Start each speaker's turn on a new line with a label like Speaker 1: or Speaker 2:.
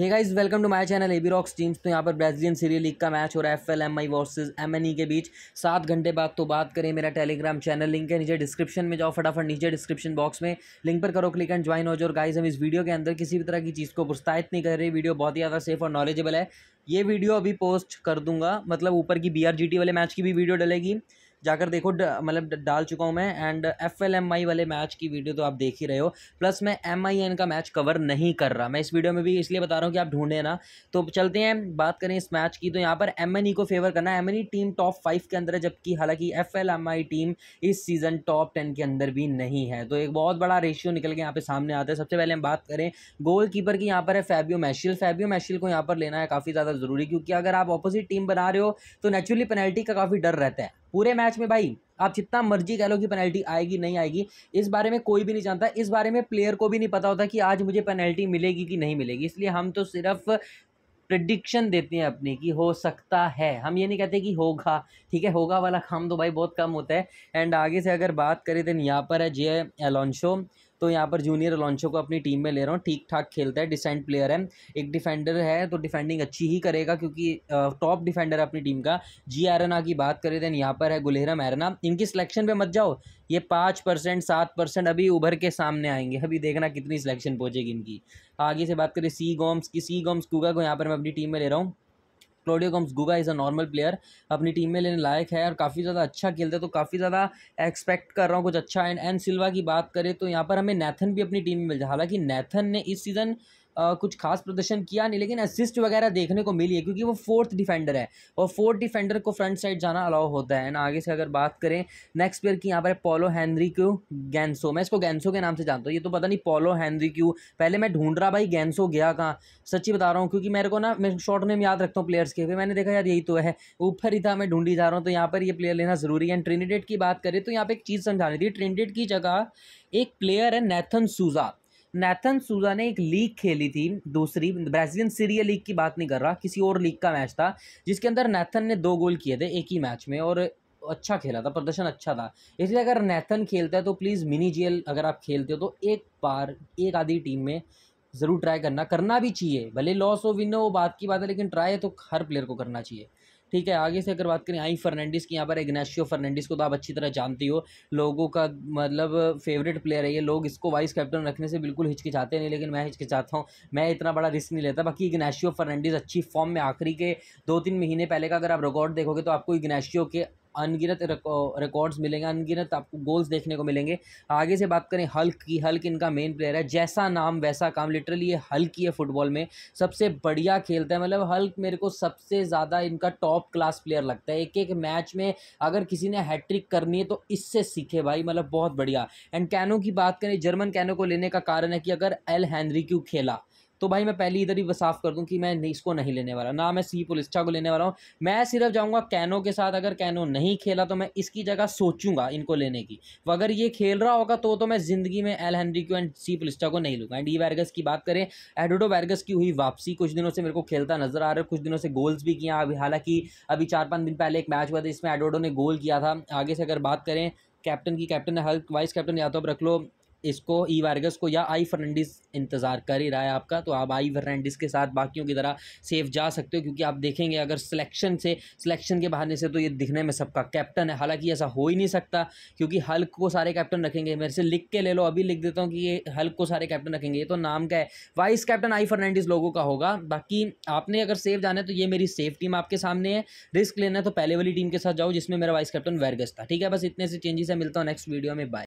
Speaker 1: hey guys welcome to my channel B Rocks Teams तो यहाँ पर ब्राज़ीलियन सीरियल लीग का मैच हो रहा है F L M I versus M N E के बीच सात घंटे बाद तो बात करें मेरा टेलीग्राम चैनल लिंक है नीचे डिस्क्रिप्शन में जाओ फटाफट नीचे डिस्क्रिप्शन बॉक्स में लिंक पर करो क्लिक एंड ज्वाइन हो जाओ और गाइज हम इस वीडियो के अंदर किसी भी तरह की चीज़ को प्रोत्साहित नहीं कर रहे वीडियो बहुत ही ज़्यादा सेफ और नॉलेजेबल है ये वीडियो अभी पोस्ट कर दूंगा मतलब ऊपर की बी वाले मैच की भी वीडियो डलेगी जाकर देखो मतलब डाल चुका हूँ मैं and F L M I वाले मैच की वीडियो तो आप देख ही रहे हो प्लस मैं एम आई एन का मैच कवर नहीं कर रहा मैं इस वीडियो में भी इसलिए बता रहा हूँ कि आप ढूंढें ना तो चलते हैं बात करें इस मैच की तो यहाँ पर एम एन ई को फेवर करना M N E team top five के अंदर है जबकि हालांकि F L M I team इस सीज़न टॉप टेन के अंदर भी नहीं है तो एक बहुत बड़ा रेशियो निकल के यहाँ पे सामने आता है सबसे पहले हम बात करें गोल कीपर की यहाँ पर है फैबियो मैशिल फैबियो मैशिल को यहाँ पर लेना है काफ़ी ज़्यादा ज़रूरी क्योंकि अगर आप अपोजिट टीम बना रहे हो तो नेचुरली पेनल्टी का काफ़ी डर रहता है पूरे मैच में भाई आप जितना मर्जी कह लो कि पेनल्टी आएगी नहीं आएगी इस बारे में कोई भी नहीं जानता इस बारे में प्लेयर को भी नहीं पता होता कि आज मुझे पेनल्टी मिलेगी कि नहीं मिलेगी इसलिए हम तो सिर्फ प्रडिक्शन देते हैं अपने कि हो सकता है हम ये नहीं कहते कि होगा ठीक है होगा वाला काम तो भाई बहुत कम होता है एंड आगे से अगर बात करें तो यहाँ पर है जे एलोंशो तो यहाँ पर जूनियर लॉन्चो को अपनी टीम में ले रहा हूँ ठीक ठाक खेलता है डिसेंट प्लेयर है एक डिफेंडर है तो डिफेंडिंग अच्छी ही करेगा क्योंकि टॉप डिफेंडर है अपनी टीम का जी एरना की बात करें देन यहाँ पर है गुलेरम एरना इनकी सिलेक्शन पर मत जाओ ये पाँच परसेंट सात परसेंट अभी उभर के सामने आएंगे अभी देखना कितनी सिलेक्शन पहुँचेगी इनकी आगे से बात करें सी गोम्स की सी गोम्स कूगा को यहाँ पर मैं अपनी टीम में ले रहा हूँ क्लोडियो गम्स गुगा इज़ अ नॉर्मल प्लेयर अपनी टीम में लेने लायक है और काफ़ी ज़्यादा अच्छा खेलता है तो काफ़ी ज़्यादा एक्सपेक्ट कर रहा हूँ कुछ अच्छा एंड एन सिल्वा की बात करें तो यहाँ पर हमें नैथन भी अपनी टीम में मिल जाए हालांकि नैथन ने इस सीज़न आ, कुछ खास प्रदर्शन किया नहीं लेकिन असिस्ट वगैरह देखने को मिली है क्योंकि वो फोर्थ डिफेंडर है और फोर्थ डिफेंडर को फ्रंट साइड जाना अलाउ होता है ना आगे से अगर बात करें नेक्स्ट प्लेयर की यहाँ पर पोलो हैंनरी क्यू गैंसो मैं इसको गैंसो के नाम से जानता हूँ ये तो पता नहीं पोलो हैंनरी क्यू पहले मैं ढूंढ रहा भाई गैंसो गया कहाँ सच्ची बता रहा हूँ क्योंकि मेरे को ना मैं शॉर्ट नेम याद रखता हूँ प्लेयर्स के फिर मैंने देखा यार यही तो है ऊपर ही था मैं ढूंढी जा रहा हूँ तो यहाँ पर ये प्लेयर लेना ज़रूरी है एंड की बात करें तो यहाँ पर एक चीज़ समझानी थी ट्रिनिडेट की जगह एक प्लेयर है नैथन सूजा नैथन सूजा ने एक लीग खेली थी दूसरी ब्राज़ीलियन सीरिया लीग की बात नहीं कर रहा किसी और लीग का मैच था जिसके अंदर नैथन ने दो गोल किए थे एक ही मैच में और अच्छा खेला था प्रदर्शन अच्छा था इसलिए अगर नैथन खेलता है तो प्लीज़ मिनी जी अगर आप खेलते हो तो एक बार एक आधी टीम में ज़रूर ट्राई करना करना भी चाहिए भले लॉस हो विन हो वो बात की बात है लेकिन ट्राई तो हर प्लेयर को करना चाहिए ठीक है आगे से अगर बात करें आई फर्नांडिस की यहाँ पर इग्नेशियो फर्नांडिस को तो आप अच्छी तरह जानती हो लोगों का मतलब फेवरेट प्लेयर है ये लोग इसको वाइस कैप्टन रखने से बिल्कुल हिचकिचाते नहीं लेकिन मैं हिचकिचाता हूँ मैं इतना बड़ा रिस्क नहीं लेता बाकी इग्नेशियो फर्नांडिस अच्छी फॉर्म में आखिरी के दो तीन महीने पहले का अगर आप रिकॉर्ड देखोगे तो आपको इग्नेशियो के अनगिनत रिकॉर्ड्स मिलेंगे अनगिनत आपको गोल्स देखने को मिलेंगे आगे से बात करें हल्क की हल्क इनका मेन प्लेयर है जैसा नाम वैसा काम लिटरली ये हल्क ही है फुटबॉल में सबसे बढ़िया खेलता है मतलब हल्क मेरे को सबसे ज़्यादा इनका टॉप क्लास प्लेयर लगता है एक एक मैच में अगर किसी ने हैट्रिक करनी है तो इससे सीखे भाई मतलब बहुत बढ़िया एंड कैनो की बात करें जर्मन कैनो को लेने का कारण है कि अगर एल हैंनरी क्यू खेला तो भाई मैं पहले इधर ही साफ कर दूँ कि मैं इसको नहीं लेने वाला ना मैं सी पुलिस्टा को लेने वाला हूँ मैं सिर्फ जाऊँगा कैनो के साथ अगर कैनो नहीं खेला तो मैं इसकी जगह सोचूंगा इनको लेने की अगर ये खेल रहा होगा तो तो मैं ज़िंदगी में एल हेनरी को एंड सी पुलिस्टा को नहीं लूँगा एंड ई वैरगस की बात करें एडोडो वैरगस की हुई वापसी कुछ दिनों से मेरे को खेलता नजर आ रहा है कुछ दिनों से गोल्स भी किया अभी हालांकि अभी चार पाँच दिन पहले एक मैच हुआ था इसमें एडोडो ने गोल किया था आगे से अगर बात करें कैप्टन की कैप्टन हल्क हर वाइस कैप्टन या तो अब रख लो इसको ई वार्गस को या आई फर्नांडिस इंतज़ार कर ही रहा है आपका तो आप आई फर्नांडिस के साथ बाकियों की तरह सेफ जा सकते हो क्योंकि आप देखेंगे अगर सिलेक्शन से सिलेक्शन के बहाने से तो ये दिखने में सबका कैप्टन है हालांकि ऐसा हो ही नहीं सकता क्योंकि हल्क को सारे कैप्टन रखेंगे मेरे से लिख के ले लो अभी लिख देता हूँ कि ये हल्क को सारे कैप्टन रखेंगे ये तो नाम का है वाइस कैप्टन आई फर्नांडिस लोगों का होगा बाकी आपने अगर सेफ जाना है तो ये मेरी सेफ टीम आपके सामने है रिस्क लेना है तो पहले वाली टीम के साथ जाओ जिसमें मेरा वाइस कैप्टन वेरगस था ठीक है बस इतने से चेंजेस है मिलता हूँ नेक्स्ट वीडियो में बाय